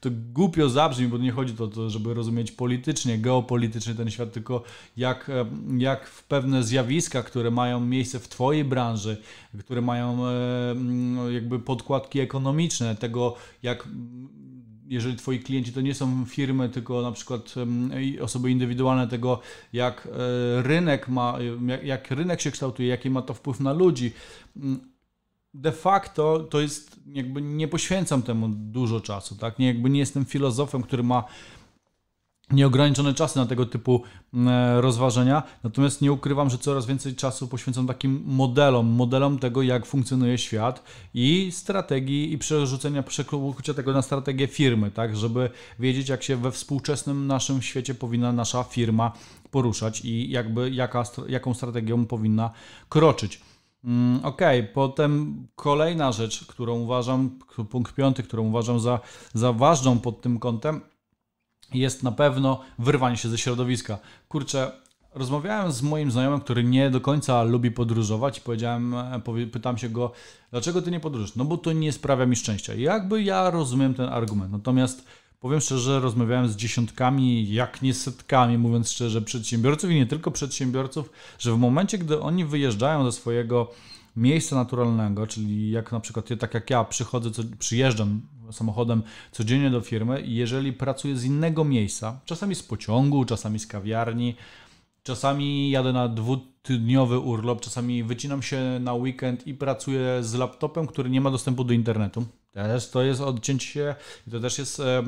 S1: to głupio zabrzmi, bo nie chodzi o to, żeby rozumieć politycznie, geopolitycznie ten świat, tylko jak, e, jak w pewne zjawiska, które mają miejsce w Twojej branży, które mają e, mm, jakby podkładki ekonomiczne, tego jak mm, jeżeli twoi klienci to nie są firmy, tylko na przykład mm, osoby indywidualne, tego jak e, rynek ma, jak rynek się kształtuje, jaki ma to wpływ na ludzi, de facto to jest, jakby nie poświęcam temu dużo czasu, tak? Nie, jakby nie jestem filozofem, który ma nieograniczone czasy na tego typu mm, e, rozważenia, natomiast nie ukrywam, że coraz więcej czasu poświęcam takim modelom, modelom tego, jak funkcjonuje świat i strategii i przerzucenia, przeklucia tego na strategię firmy, tak, żeby wiedzieć, jak się we współczesnym naszym świecie powinna nasza firma poruszać i jakby jaka, jaką strategią powinna kroczyć. Mm, okej, okay. potem kolejna rzecz, którą uważam, punkt piąty, którą uważam za, za ważną pod tym kątem, jest na pewno wyrwanie się ze środowiska. Kurczę, rozmawiałem z moim znajomym, który nie do końca lubi podróżować i powiedziałem, e, pytam się go, dlaczego ty nie podróżujesz? No bo to nie sprawia mi szczęścia. Jakby ja rozumiem ten argument, natomiast Powiem szczerze, rozmawiałem z dziesiątkami, jak nie setkami, mówiąc szczerze, przedsiębiorców i nie tylko przedsiębiorców, że w momencie, gdy oni wyjeżdżają ze swojego miejsca naturalnego, czyli jak na przykład tak jak ja przychodzę, przyjeżdżam samochodem codziennie do firmy i jeżeli pracuję z innego miejsca, czasami z pociągu, czasami z kawiarni, czasami jadę na dwutydniowy urlop, czasami wycinam się na weekend i pracuję z laptopem, który nie ma dostępu do internetu, też to jest odcięcie się, to też jest e,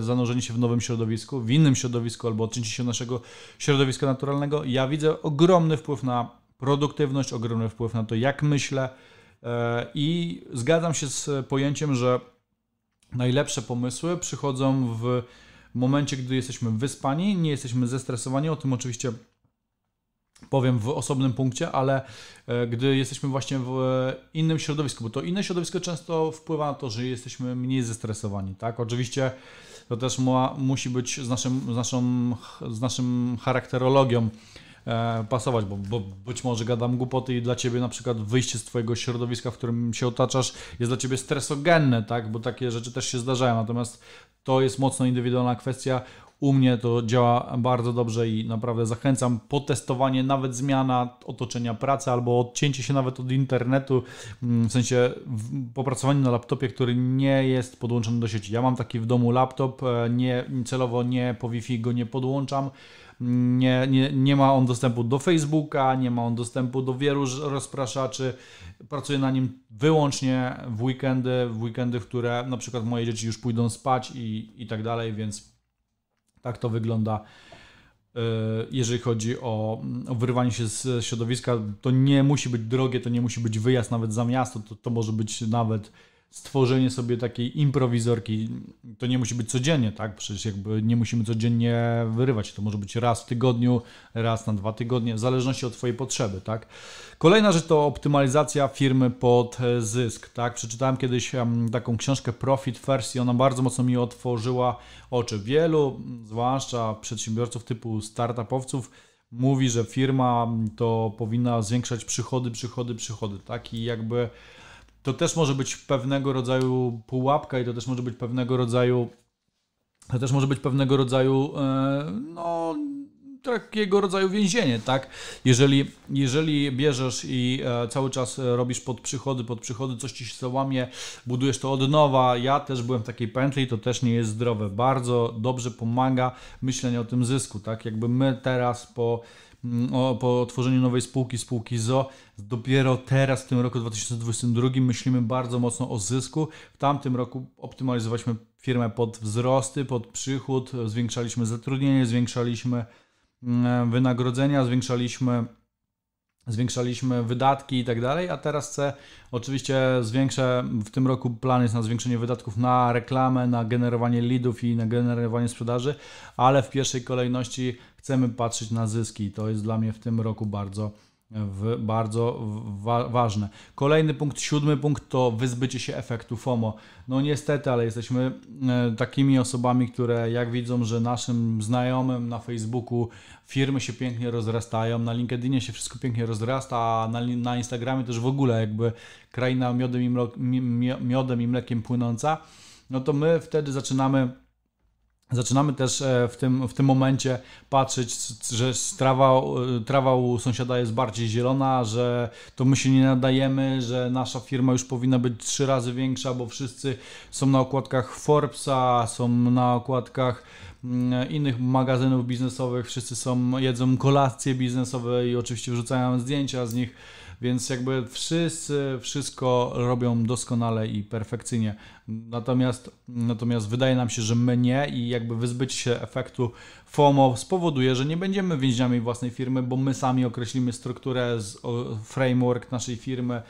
S1: zanurzenie się w nowym środowisku, w innym środowisku albo odcięcie się naszego środowiska naturalnego. Ja widzę ogromny wpływ na produktywność, ogromny wpływ na to, jak myślę e, i zgadzam się z pojęciem, że najlepsze pomysły przychodzą w momencie, gdy jesteśmy wyspani, nie jesteśmy zestresowani. O tym oczywiście powiem w osobnym punkcie, ale e, gdy jesteśmy właśnie w e, innym środowisku, bo to inne środowisko często wpływa na to, że jesteśmy mniej zestresowani, tak? Oczywiście to też ma, musi być z, naszym, z, naszą, z naszym charakterologią e, pasować, bo, bo, być może gadam głupoty i dla Ciebie na przykład wyjście z Twojego środowiska, w którym się otaczasz jest dla Ciebie stresogenne, tak? Bo takie rzeczy też się zdarzają, natomiast to jest mocno indywidualna kwestia. U mnie to działa bardzo dobrze i naprawdę zachęcam potestowanie, nawet zmiana otoczenia pracy albo odcięcie się nawet od internetu, mm, w sensie popracowanie na laptopie, który nie jest podłączony do sieci. Ja mam taki w domu laptop, e, nie, celowo nie po Wi-Fi go nie podłączam. Nie, nie, nie ma on dostępu do Facebooka, nie ma on dostępu do wielu rozpraszaczy. Pracuję na nim wyłącznie w weekendy, w weekendy, w które na przykład moje dzieci już pójdą spać i, i tak dalej, więc tak to wygląda. E, jeżeli chodzi o, wyrwanie się z środowiska, to nie musi być drogie, to nie musi być wyjazd nawet za miasto, to, to może być nawet stworzenie sobie takiej improwizorki, to nie musi być codziennie, tak? Przecież jakby nie musimy codziennie wyrywać, to może być raz w tygodniu, raz na dwa tygodnie, w zależności od Twojej potrzeby, tak? Kolejna rzecz to optymalizacja firmy pod zysk, tak? Przeczytałem kiedyś taką książkę Profit First i ona bardzo mocno mi otworzyła oczy. Wielu, zwłaszcza przedsiębiorców typu startupowców, mówi, że firma to powinna zwiększać przychody, przychody, przychody, tak? I jakby to też może być pewnego rodzaju pułapka i to też może być pewnego rodzaju to też może być pewnego rodzaju e, no takiego rodzaju więzienie, tak? Jeżeli, jeżeli bierzesz i e, cały czas robisz pod przychody, pod przychody, coś ci się łamie, budujesz to od nowa. Ja też byłem w takiej pętli, to też nie jest zdrowe. Bardzo dobrze pomaga myślenie o tym zysku, tak? Jakby my teraz po Mm, o, po tworzeniu nowej spółki, spółki ZO. Dopiero teraz, w tym roku 2022, myślimy bardzo mocno o zysku. W tamtym roku optymalizowaliśmy firmę pod wzrosty, pod przychód, zwiększaliśmy zatrudnienie, zwiększaliśmy mm, wynagrodzenia, zwiększaliśmy zwiększaliśmy wydatki i tak dalej, a teraz chcę oczywiście zwiększę, w tym roku plan jest na zwiększenie wydatków na reklamę, na generowanie leadów i na generowanie sprzedaży, ale w pierwszej kolejności chcemy patrzeć na zyski. To jest dla mnie w tym roku bardzo w bardzo wa ważne. Kolejny punkt, siódmy punkt to wyzbycie się efektu FOMO. No niestety, ale jesteśmy e, takimi osobami, które jak widzą, że naszym znajomym na Facebooku firmy się pięknie rozrastają, na LinkedInie się wszystko pięknie rozrasta, a na, na Instagramie też w ogóle jakby kraina miodem i, mlo, mi, miodem i mlekiem płynąca, no to my wtedy zaczynamy Zaczynamy też e, w tym, w tym momencie patrzeć, że trawa, e, trawa u sąsiada jest bardziej zielona, że to my się nie nadajemy, że nasza firma już powinna być trzy razy większa, bo wszyscy są na okładkach Forbesa, są na okładkach mm, innych magazynów biznesowych, wszyscy są, jedzą kolacje biznesowe i oczywiście wrzucają zdjęcia z nich więc jakby wszyscy wszystko robią doskonale i perfekcyjnie. Natomiast, natomiast wydaje nam się, że my nie i jakby wyzbyć się efektu FOMO spowoduje, że nie będziemy więźniami własnej firmy, bo my sami określimy strukturę, framework naszej firmy.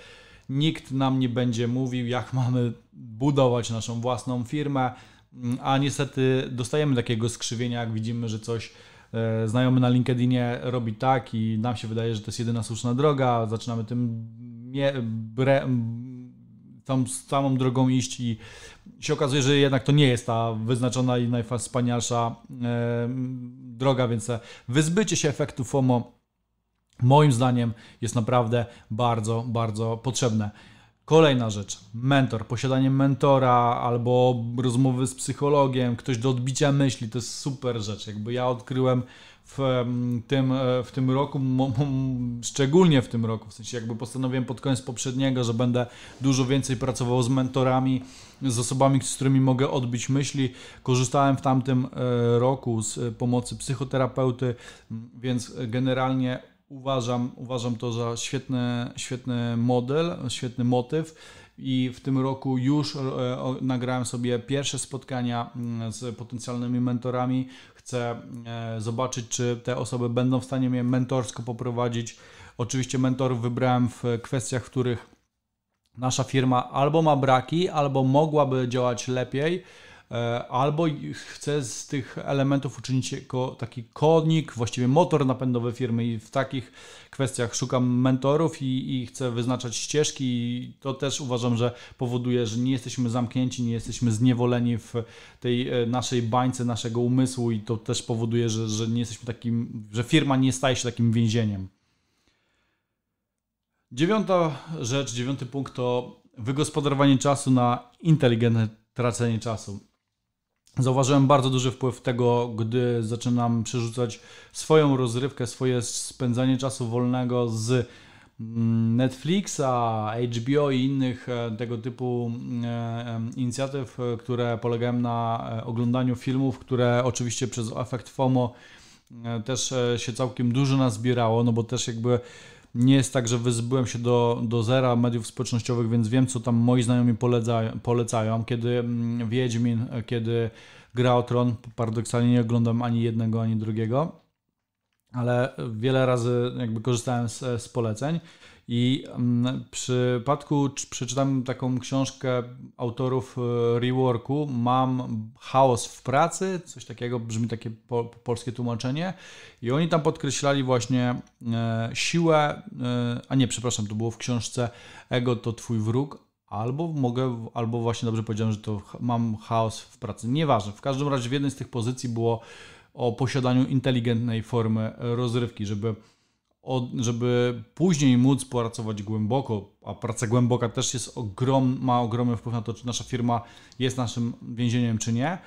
S1: Nikt nam nie będzie mówił, jak mamy budować naszą własną firmę, mm, a niestety dostajemy takiego skrzywienia, jak widzimy, że coś E, znajomy na LinkedInie robi tak i nam się wydaje, że to jest jedyna słuszna droga, zaczynamy tym bre- tą samą drogą iść i się okazuje, że jednak to nie jest ta wyznaczona i najwspanialsza e, droga, więc wyzbycie się efektu FOMO moim zdaniem jest naprawdę bardzo, bardzo potrzebne. Kolejna rzecz, mentor, posiadanie mentora albo rozmowy z psychologiem, ktoś do odbicia myśli, to jest super rzecz. Jakby ja odkryłem w tym, e, w tym roku, szczególnie w tym roku, w sensie jakby postanowiłem pod koniec poprzedniego, że będę dużo więcej pracował z mentorami, z osobami, z którymi mogę odbić myśli. Korzystałem w tamtym e, roku z e, pomocy psychoterapeuty, więc generalnie uważam, uważam to za świetny, świetny model, świetny motyw. I w tym roku już e, nagrałem sobie pierwsze spotkania mm, z potencjalnymi mentorami. Chcę e, zobaczyć, czy te osoby będą w stanie mnie mentorsko poprowadzić. Oczywiście mentorów wybrałem w kwestiach, w których nasza firma albo ma braki, albo mogłaby działać lepiej E, albo chce z tych elementów uczynić jako taki kodnik, właściwie motor napędowy firmy i w takich kwestiach szukam mentorów i, i chcę wyznaczać ścieżki i to też uważam, że powoduje, że nie jesteśmy zamknięci, nie jesteśmy zniewoleni w tej e, naszej bańce naszego umysłu i to też powoduje, że, że nie jesteśmy takim, że firma nie staje się takim więzieniem. Dziewiąta rzecz, dziewiąty punkt to wygospodarowanie czasu na inteligentne tracenie czasu. Zauważyłem bardzo duży wpływ tego, gdy zaczynam przerzucać swoją rozrywkę, swoje spędzanie czasu wolnego z mm, Netflixa, HBO i innych e, tego typu e, inicjatyw, e, które polegają na oglądaniu filmów, które oczywiście przez efekt FOMO też się całkiem dużo nazbierało, no bo też jakby nie jest tak, że wyzbyłem się do, do zera mediów społecznościowych, więc wiem, co tam moi znajomi polecają. polecają. Kiedy mm, Wiedźmin, e, kiedy Gra o Tron, paradoksalnie nie oglądam ani jednego, ani drugiego, ale wiele razy jakby korzystałem z, e, z poleceń i w mm, przypadku przeczytam taką książkę autorów e, reworku. Mam chaos w pracy, coś takiego, brzmi takie po, polskie tłumaczenie. I oni tam podkreślali właśnie e, siłę, e, a nie, przepraszam, to było w książce Ego to twój wróg, Albo mogę, albo właśnie dobrze powiedziałem, że to mam chaos w pracy. Nieważne. W każdym razie w jednej z tych pozycji było o posiadaniu inteligentnej formy rozrywki, żeby żeby później móc pracować głęboko, a praca głęboka też jest ogrom, ma ogromny wpływ na to, czy nasza firma jest naszym więzieniem, czy nie,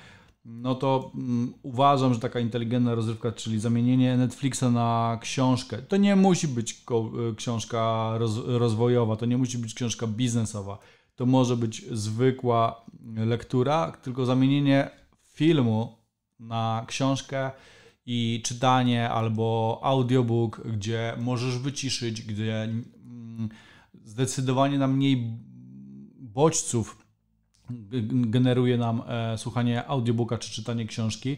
S1: no to um, uważam, że taka inteligentna rozrywka, czyli zamienienie Netflixa na książkę, to nie musi być y, książka roz rozwojowa, to nie musi być książka biznesowa, to może być zwykła lektura, tylko zamienienie filmu na książkę i czytanie albo audiobook, gdzie możesz wyciszyć, gdzie mm, zdecydowanie na mniej bodźców generuje nam e, słuchanie audiobooka czy czytanie książki,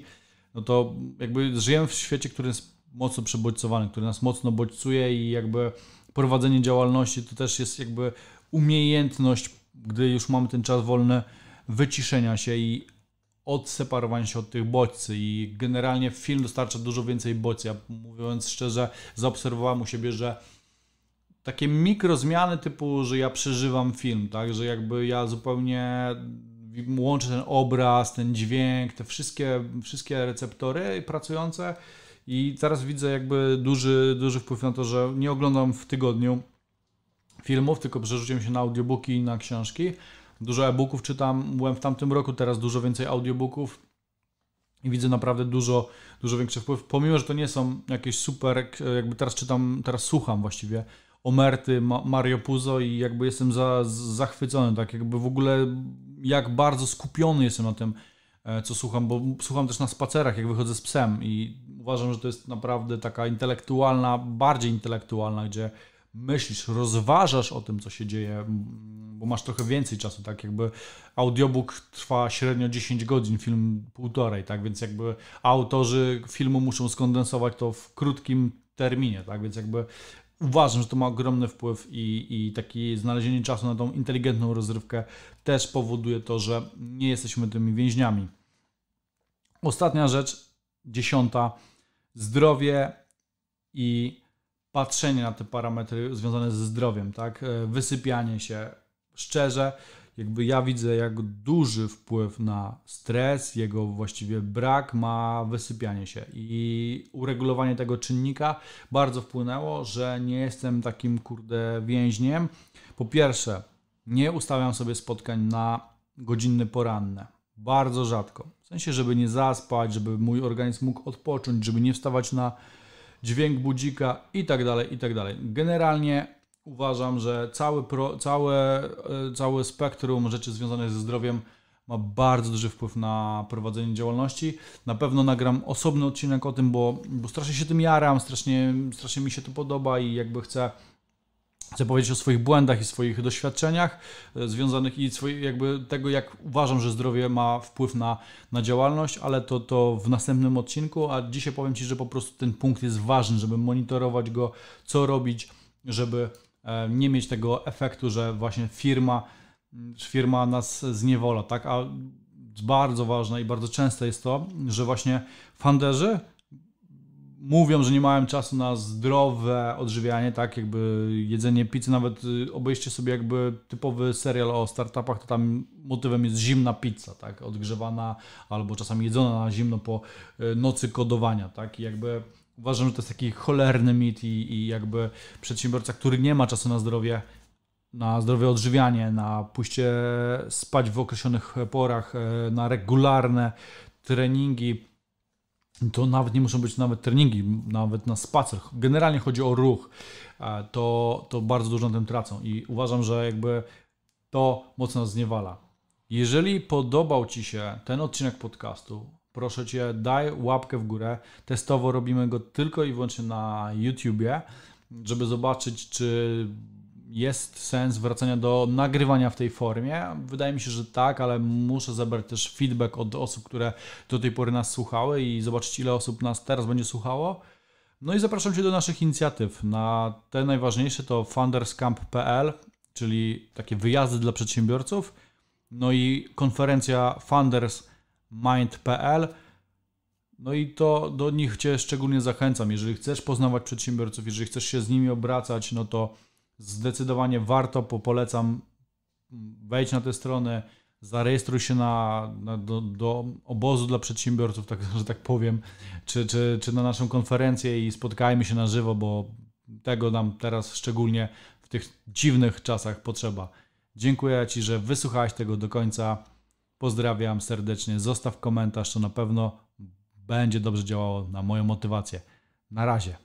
S1: no to jakby żyjemy w świecie, który jest mocno przebodźcowany, który nas mocno bodźcuje i jakby prowadzenie działalności to też jest jakby umiejętność, gdy już mamy ten czas wolny, wyciszenia się i odseparowanie się od tych bodźcy i generalnie film dostarcza dużo więcej bodźców. Ja mówiąc szczerze, zaobserwowałem u siebie, że takie mikrozmiany typu, że ja przeżywam film, tak, że jakby ja zupełnie łączę ten obraz, ten dźwięk, te wszystkie, wszystkie receptory pracujące i teraz widzę jakby duży, duży wpływ na to, że nie oglądam w tygodniu filmów, tylko przerzuciłem się na audiobooki i na książki Dużo e-booków czytam, byłem w tamtym roku, teraz dużo więcej audiobooków i widzę naprawdę dużo, dużo większy wpływ, pomimo, że to nie są jakieś super, e, jakby teraz czytam, teraz słucham właściwie Omerty, Mario Puzo i jakby jestem za, zachwycony, tak jakby w ogóle jak bardzo skupiony jestem na tym, e, co słucham, bo słucham też na spacerach, jak wychodzę z psem i uważam, że to jest naprawdę taka intelektualna, bardziej intelektualna, gdzie myślisz, rozważasz o tym, co się dzieje, bo masz trochę więcej czasu, tak jakby audiobook trwa średnio 10 godzin, film półtorej, tak więc jakby autorzy filmu muszą skondensować to w krótkim terminie, tak więc jakby uważam, że to ma ogromny wpływ i, i takie znalezienie czasu na tą inteligentną rozrywkę też powoduje to, że nie jesteśmy tymi więźniami. Ostatnia rzecz, dziesiąta, zdrowie i patrzenie na te parametry związane ze zdrowiem, tak? E, wysypianie się. Szczerze, jakby ja widzę, jak duży wpływ na stres, jego właściwie brak ma wysypianie się. I uregulowanie tego czynnika bardzo wpłynęło, że nie jestem takim kurde więźniem. Po pierwsze, nie ustawiam sobie spotkań na godzinne poranne. Bardzo rzadko. W sensie, żeby nie zaspać, żeby mój organizm mógł odpocząć, żeby nie wstawać na dźwięk budzika i tak dalej, i tak dalej. Generalnie uważam, że cały pro, całe, e, całe spektrum rzeczy związanych ze zdrowiem ma bardzo duży wpływ na prowadzenie działalności. Na pewno nagram osobny odcinek o tym, bo, bo strasznie się tym jaram, strasznie, strasznie mi się to podoba i jakby chcę chcę powiedzieć o swoich błędach i swoich doświadczeniach e, związanych i swoje, jakby tego, jak uważam, że zdrowie ma wpływ na, na działalność, ale to, to w następnym odcinku, a dzisiaj powiem Ci, że po prostu ten punkt jest ważny, żeby monitorować go, co robić, żeby e, nie mieć tego efektu, że właśnie firma, firma nas zniewola, tak? A bardzo ważne i bardzo częste jest to, że właśnie fanderzy mówią, że nie mają czasu na zdrowe odżywianie, tak, jakby jedzenie pizzy, nawet y, obejście sobie jakby typowy serial o startupach, to tam motywem jest zimna pizza, tak, odgrzewana albo czasami jedzona na zimno po y, nocy kodowania, tak, i jakby uważam, że to jest taki cholerny mit i, i jakby przedsiębiorca, który nie ma czasu na zdrowie, na zdrowe odżywianie, na pójście spać w określonych porach, y, na regularne treningi, to nawet nie muszą być nawet treningi, nawet na spacer. Generalnie chodzi o ruch. E, to, to bardzo dużo na tym tracą i uważam, że jakby to mocno zniewala. Jeżeli podobał Ci się ten odcinek podcastu, proszę Cię, daj łapkę w górę. Testowo robimy go tylko i wyłącznie na YouTubie, żeby zobaczyć, czy jest sens wracania do nagrywania w tej formie? Wydaje mi się, że tak, ale muszę zebrać też feedback od osób, które do tej pory nas słuchały i zobaczyć, ile osób nas teraz będzie słuchało. No i zapraszam Cię do naszych inicjatyw. Na te najważniejsze to funderscamp.pl, czyli takie wyjazdy dla przedsiębiorców, no i konferencja fundersmind.pl. No i to do nich Cię szczególnie zachęcam. Jeżeli chcesz poznawać przedsiębiorców, jeżeli chcesz się z nimi obracać, no to zdecydowanie warto, bo polecam wejść na tę stronę, zarejestruj się na, na do, do, obozu dla przedsiębiorców, tak, że tak powiem, czy, czy, czy na naszą konferencję i spotkajmy się na żywo, bo tego nam teraz szczególnie w tych dziwnych czasach potrzeba. Dziękuję Ci, że wysłuchałeś tego do końca. Pozdrawiam serdecznie. Zostaw komentarz, to na pewno będzie dobrze działało na moją motywację. Na razie.